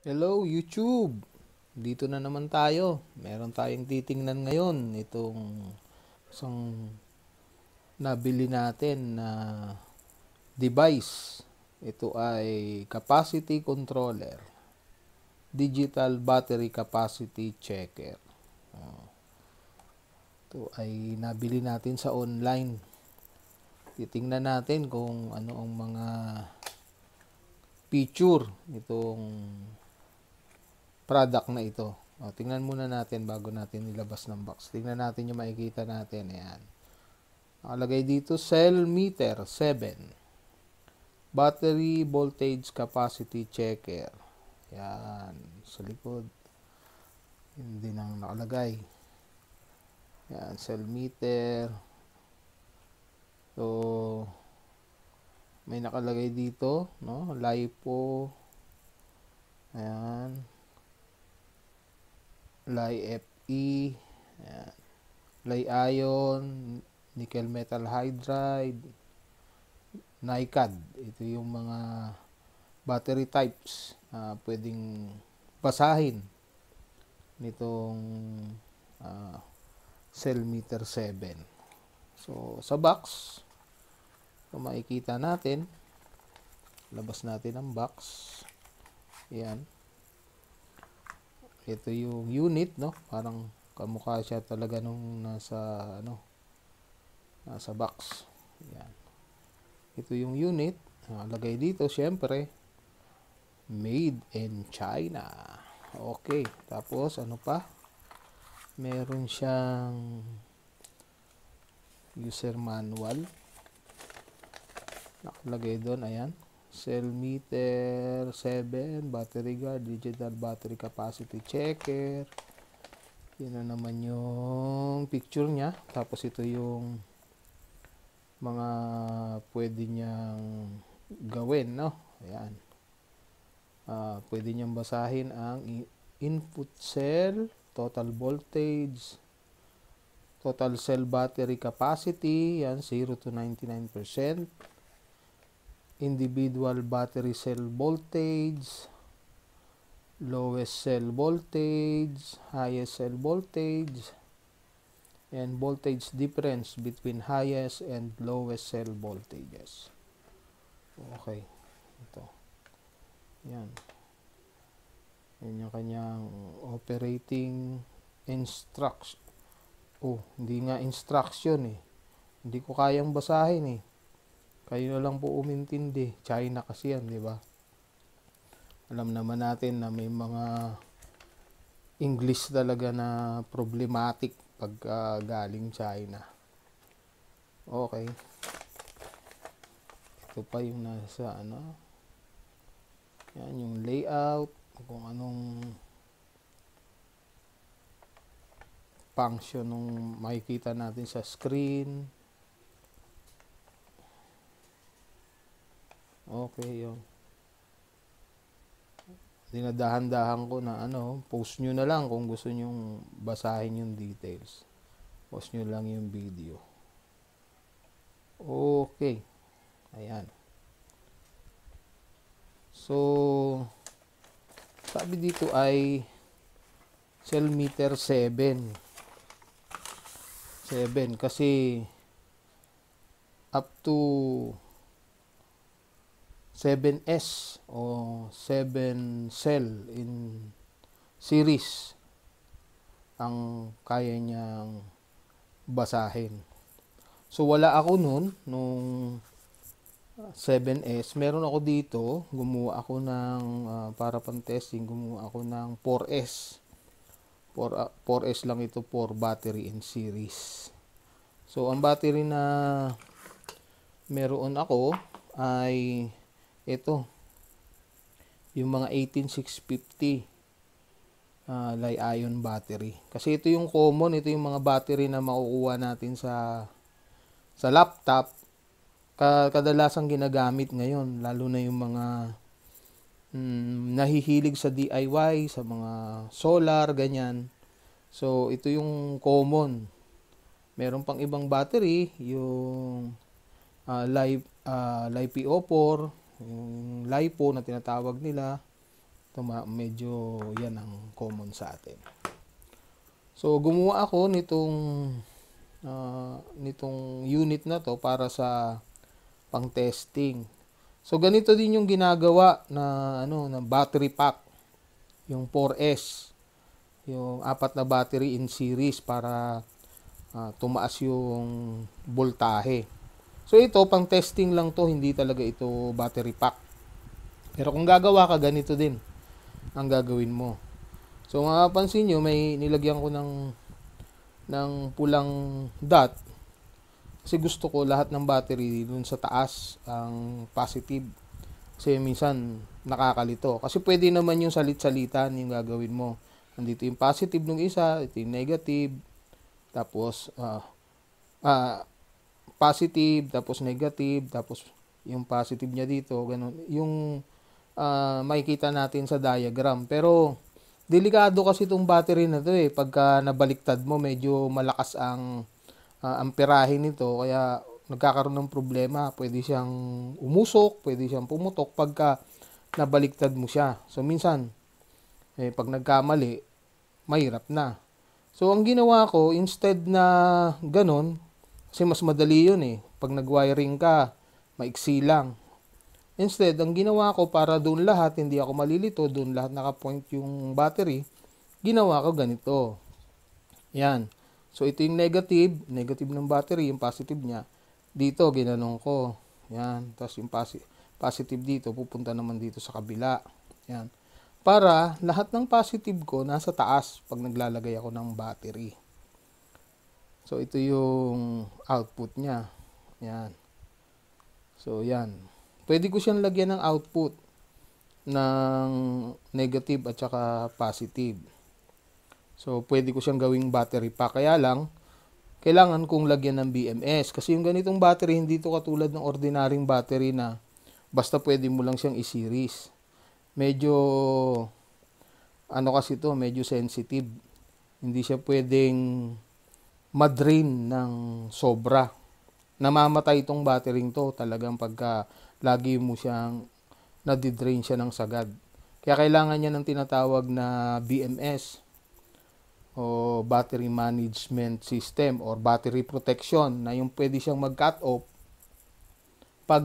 Hello YouTube! Dito na naman tayo. Meron tayong titingnan ngayon itong isang nabili natin na device. Ito ay capacity controller. Digital battery capacity checker. Oh. Ito ay nabili natin sa online. Titingnan natin kung ano ang mga feature nitong product na ito. O, tingnan muna natin bago natin nilabas ng box. Tingnan natin yung makikita natin. Ayan. Nakalagay dito, cell meter 7. Battery voltage capacity checker. Ayan. Sa likod. Hindi nang nakalagay. Ayan, cell meter. So, may nakalagay dito, no? LiPo. Ayan. Li Fe, ayan. Li ion, nickel metal hydride, NiCad. Ito yung mga battery types na uh, pwedeng basahin nitong uh, cell meter 7. So, sa box, kung makikita natin, labas natin ang box. Ayan ito yung unit no parang kamukha siya talaga nung nasa ano nasa box yan ito yung unit nakalagay dito syempre made in China okay tapos ano pa meron siyang user manual nakalagay doon ayan cell meter 7 battery guard digital battery capacity checker yun na naman yung picture niya tapos ito yung mga pwede niyang gawin no ayan uh, pwede niyang basahin ang input cell total voltage total cell battery capacity yan 0 to 99% individual battery cell voltage, lowest cell voltage, highest cell voltage, and voltage difference between highest and lowest cell voltages. Okay. Ito. Yan. Yan yung kanyang operating instruction. Oh, hindi nga instruction eh. Hindi ko kayang basahin eh. Kayo na lang po umintindi. China kasi yan, di ba? Alam naman natin na may mga English talaga na problematic pag uh, galing China. Okay. Ito pa yung nasa ano. Yan yung layout, kung anong function nung makikita natin sa screen Okay, yun. Dinadahan-dahan ko na ano, post nyo na lang kung gusto nyong basahin yung details. Post nyo lang yung video. Okay. Ayan. So, sabi dito ay cell meter 7. 7 kasi up to 7S o 7 cell in series ang kaya niyang basahin. So wala ako noon nung 7S. Ah, meron ako dito, gumawa ako ng uh, para pang testing, gumawa ako ng 4S. 4, uh, 4S lang ito for battery in series. So ang battery na meron ako ay ito yung mga 18650 uh, li ion battery kasi ito yung common ito yung mga battery na makukuha natin sa sa laptop kadalasang ginagamit ngayon lalo na yung mga mm, nahihilig sa DIY sa mga solar ganyan so ito yung common meron pang ibang battery yung uh, ah, live uh, ah, LiPo4 yung LIFO na tinatawag nila, tuma medyo yan ang common sa atin. So gumawa ako nitong uh, nitong unit na to para sa pang-testing. So ganito din yung ginagawa na ano ng battery pack, yung 4S, yung apat na battery in series para uh, tumaas yung voltahe. So ito, pang testing lang to, hindi talaga ito battery pack. Pero kung gagawa ka, ganito din ang gagawin mo. So mapapansin nyo, may nilagyan ko ng, ng pulang dot. Kasi gusto ko lahat ng battery dun sa taas ang positive. Kasi minsan nakakalito. Kasi pwede naman yung salit-salitan yung gagawin mo. Nandito yung positive nung isa, ito yung negative. Tapos, uh, uh, positive, tapos negative, tapos yung positive niya dito, ganun. Yung uh, makikita natin sa diagram. Pero, delikado kasi itong battery na to eh. Pagka nabaliktad mo, medyo malakas ang uh, ah, amperahe nito. Kaya, nagkakaroon ng problema. Pwede siyang umusok, pwede siyang pumutok pagka nabaliktad mo siya. So, minsan, eh, pag nagkamali, mahirap na. So, ang ginawa ko, instead na ganun, kasi mas madali yun eh. Pag nag-wiring ka, maiksi lang. Instead, ang ginawa ko para doon lahat, hindi ako malilito, doon lahat nakapoint yung battery, ginawa ko ganito. Yan. So, ito yung negative, negative ng battery, yung positive niya. Dito, ginanong ko. Yan. Tapos yung posi- positive dito, pupunta naman dito sa kabila. Yan. Para lahat ng positive ko nasa taas pag naglalagay ako ng battery. So ito yung output niya. Yan. So yan. Pwede ko siyang lagyan ng output ng negative at saka positive. So pwede ko siyang gawing battery pa. Kaya lang, kailangan kong lagyan ng BMS. Kasi yung ganitong battery, hindi ito katulad ng ordinaryong battery na basta pwede mo lang siyang i-series. Medyo, ano kasi ito, medyo sensitive. Hindi siya pwedeng madrain ng sobra. Namamatay itong battery to talagang pagka lagi mo siyang nadidrain siya ng sagad. Kaya kailangan niya ng tinatawag na BMS o battery management system or battery protection na yung pwede siyang mag-cut off pag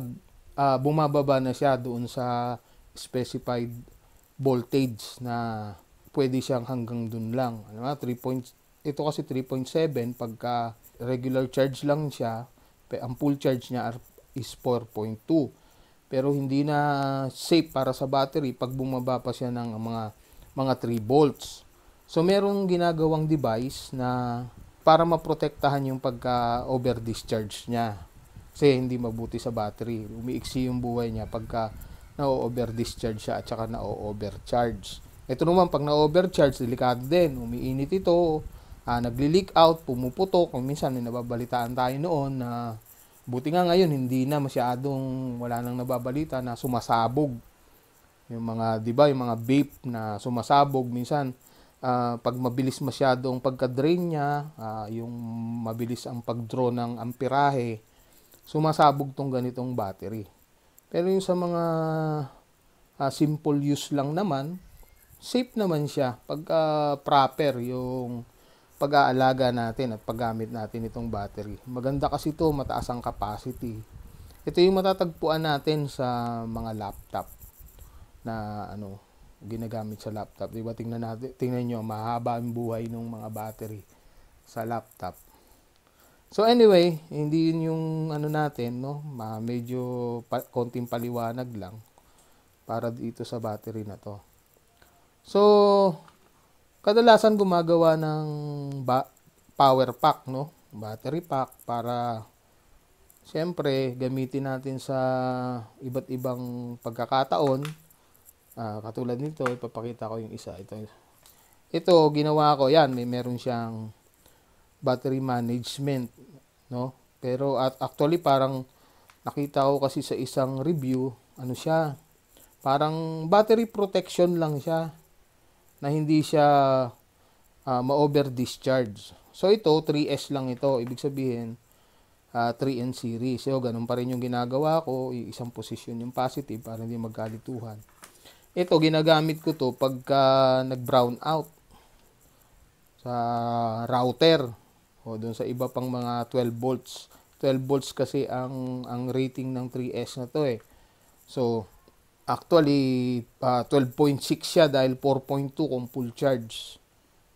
uh, bumababa na siya doon sa specified voltage na pwede siyang hanggang doon lang. Ano 3.2 ito kasi 3.7 pagka regular charge lang siya, ang full charge niya is 4.2. Pero hindi na safe para sa battery pag bumaba pa siya ng mga mga 3 volts. So merong ginagawang device na para maprotektahan yung pagka over discharge niya. Kasi hindi mabuti sa battery. Umiiksi yung buhay niya pagka na-over discharge siya at saka na-overcharge. Ito naman, pag na-overcharge, delikado din. Umiinit ito, uh, nagli-leak out, pumuputok. Kung minsan may nababalitaan tayo noon na buti nga ngayon hindi na masyadong wala nang nababalita na sumasabog. Yung mga, di ba, yung mga vape na sumasabog minsan uh, pag mabilis masyadong pagka-drain niya, uh, yung mabilis ang pag-draw ng amperahe, sumasabog tong ganitong battery. Pero yung sa mga uh, simple use lang naman, safe naman siya pagka uh, proper yung pag-aalaga natin at paggamit natin itong battery. Maganda kasi ito, mataas ang capacity. Ito yung matatagpuan natin sa mga laptop na ano, ginagamit sa laptop. Diba tingnan natin, tingnan niyo mahaba ang buhay ng mga battery sa laptop. So anyway, hindi yun yung ano natin, no? Ma, medyo pa, konting paliwanag lang para dito sa battery na to. So, kadalasan gumagawa ng ba- power pack, no? Battery pack para siyempre gamitin natin sa iba't ibang pagkakataon. Uh, katulad nito, ipapakita ko yung isa. Ito, ito ginawa ko, yan, may meron siyang battery management, no? Pero at actually parang nakita ko kasi sa isang review, ano siya, parang battery protection lang siya na hindi siya uh, ah, ma-over discharge. So ito 3S lang ito, ibig sabihin uh, ah, 3N series. So ganun pa rin yung ginagawa ko, yung isang position yung positive para hindi magkalituhan. Ito ginagamit ko to pagka nag-brown out sa router o doon sa iba pang mga 12 volts. 12 volts kasi ang ang rating ng 3S na to eh. So Actually, uh, ah, 12.6 siya dahil 4.2 kung full charge.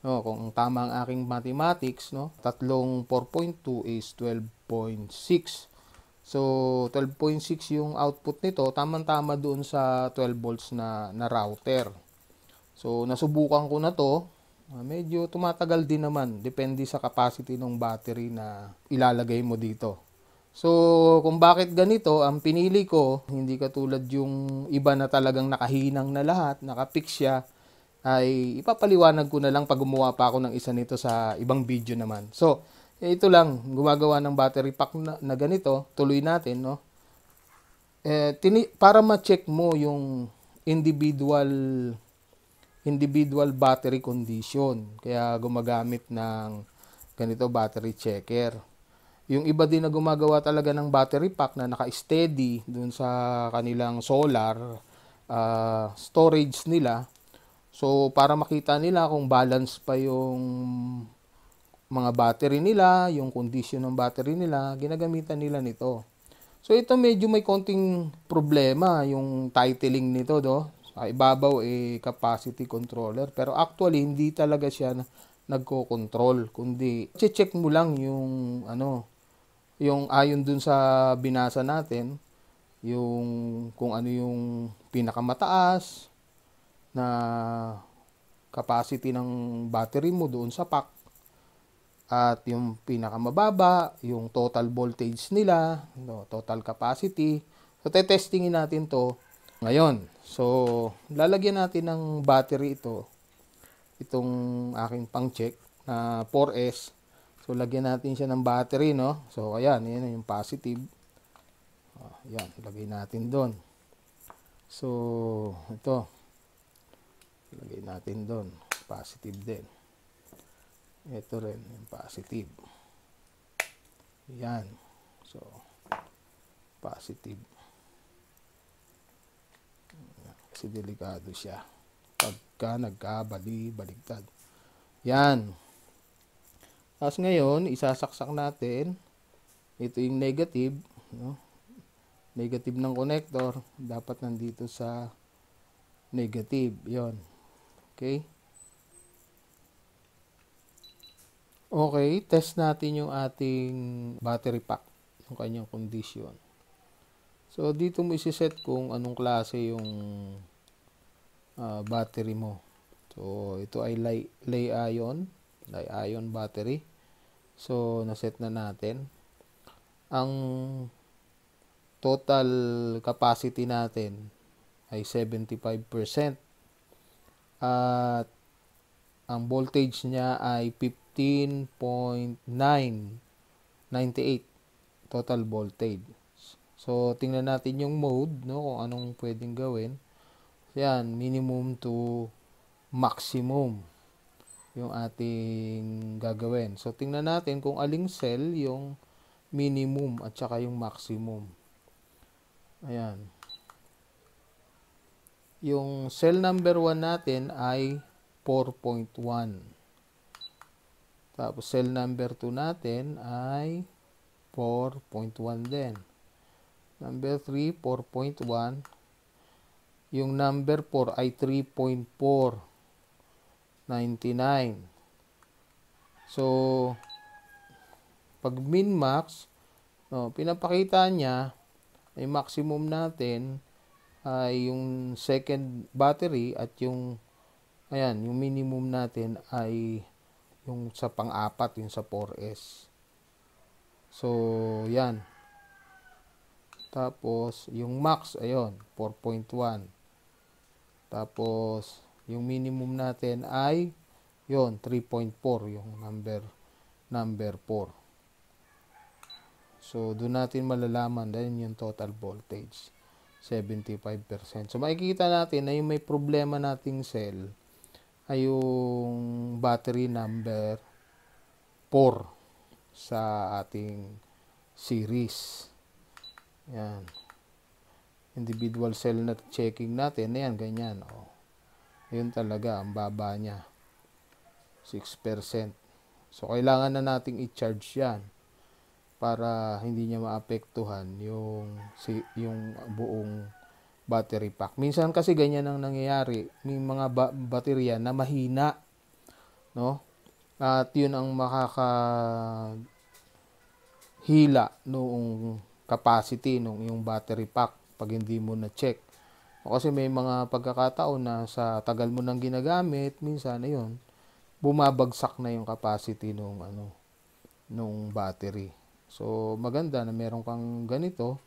No, kung tama ang aking mathematics, no, tatlong 4.2 is 12.6. So, 12.6 yung output nito, tamang-tama doon sa 12 volts na, na router. So, nasubukan ko na to. Ah, medyo tumatagal din naman, depende sa capacity ng battery na ilalagay mo dito. So, kung bakit ganito, ang pinili ko, hindi katulad yung iba na talagang nakahinang na lahat, nakapix siya, ay ipapaliwanag ko na lang pag gumawa pa ako ng isa nito sa ibang video naman. So, ito lang, gumagawa ng battery pack na, na ganito, tuloy natin, no? Eh, tini, para ma-check mo yung individual individual battery condition. Kaya gumagamit ng ganito battery checker. Yung iba din na gumagawa talaga ng battery pack na naka-steady dun sa kanilang solar uh, storage nila. So, para makita nila kung balance pa yung mga battery nila, yung condition ng battery nila, ginagamitan nila nito. So, ito medyo may konting problema yung titling nito, do. Sa ibabaw, eh, capacity controller. Pero actually, hindi talaga siya nagko-control, kundi check mo lang yung ano, yung ayon dun sa binasa natin, yung kung ano yung pinakamataas na capacity ng battery mo doon sa pack at yung pinakamababa, yung total voltage nila, no, total capacity. So, te-testingin natin to ngayon. So, lalagyan natin ng battery ito, itong aking pang-check na 4S So, lagyan natin siya ng battery, no? So, ayan, yan yung positive. Oh, ayan, ilagay natin doon. So, ito. Ilagay natin doon. Positive din. Ito rin, yung positive. Ayan. So, positive. Kasi delikado siya. Pagka nagkabali, baligtad. Yan. Tapos ngayon, isasaksak natin ito yung negative, no? Negative ng connector dapat nandito sa negative, 'yon. Okay? Okay, test natin yung ating battery pack, yung kanyang condition. So dito mo i-set kung anong klase yung uh, battery mo. So ito ay lay, lay ion ion battery. So, naset na natin. Ang total capacity natin ay 75%. At ang voltage niya ay 15.998 total voltage. So, tingnan natin yung mode, no, kung anong pwedeng gawin. So, yan, minimum to maximum yung ating gagawin. So, tingnan natin kung aling cell yung minimum at saka yung maximum. Ayan. Yung cell number 1 natin ay 4.1. Tapos cell number 2 natin ay 4.1 din. Number 3, 4.1. Yung number 4 ay 3.4. 99. So, pag min-max, no, pinapakita niya, ay maximum natin ay yung second battery at yung, ayan, yung minimum natin ay yung sa pang-apat, yung sa 4S. So, yan. Tapos, yung max, ayun, 4.1. Tapos, yung minimum natin ay yon 3.4 yung number number 4. So doon natin malalaman din yung total voltage 75%. So makikita natin na yung may problema nating cell ay yung battery number 4 sa ating series. Yan. Individual cell na checking natin. Ayan, ganyan. Oh. Yun talaga, ang baba niya. 6%. So, kailangan na nating i-charge yan para hindi niya maapektuhan yung, yung buong battery pack. Minsan kasi ganyan ang nangyayari. May mga ba- baterya na mahina. No? At yun ang makaka hila noong capacity nung yung battery pack pag hindi mo na check o kasi may mga pagkakataon na sa tagal mo nang ginagamit, minsan ayun, bumabagsak na yung capacity nung ano nung battery. So maganda na meron kang ganito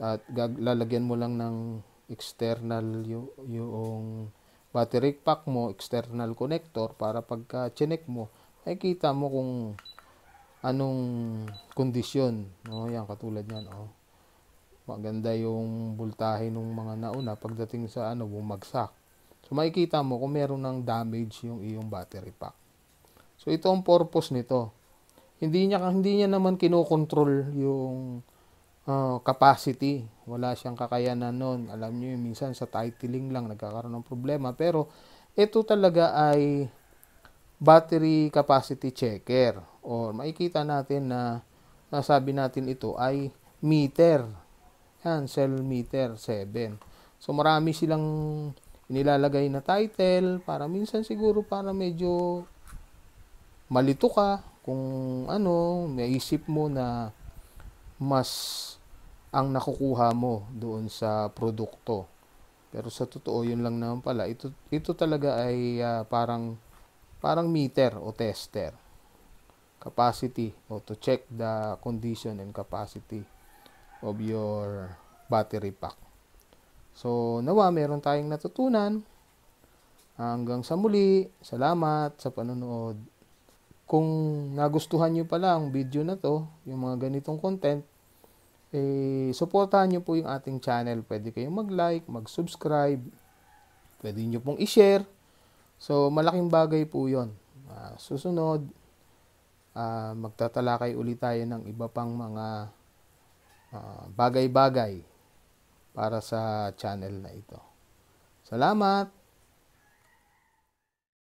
at lalagyan mo lang ng external yung, battery pack mo, external connector para pagka check mo, ay kita mo kung anong kondisyon. No, yan katulad niyan, oh maganda yung bultahe ng mga nauna pagdating sa ano bumagsak. So makikita mo kung meron ng damage yung iyong battery pack. So ito ang purpose nito. Hindi niya hindi niya naman kinokontrol yung uh, capacity. Wala siyang kakayanan noon. Alam niyo minsan sa titling lang nagkakaroon ng problema pero ito talaga ay battery capacity checker O, makikita natin na nasabi natin ito ay meter yan, cell meter 7. So marami silang inilalagay na title para minsan siguro para medyo malito ka kung ano, naisip mo na mas ang nakukuha mo doon sa produkto. Pero sa totoo, yun lang naman pala. Ito, ito talaga ay uh, parang, parang meter o tester. Capacity o to check the condition and capacity of your battery pack. So, nawa meron tayong natutunan. Hanggang sa muli, salamat sa panonood. Kung nagustuhan nyo pala ang video na to, yung mga ganitong content, eh, supportahan nyo po yung ating channel. Pwede kayong mag-like, mag-subscribe, pwede nyo pong i-share. So, malaking bagay po yon. Uh, ah, susunod, uh, ah, magtatalakay ulit tayo ng iba pang mga uh, bagay-bagay para sa channel na ito. Salamat!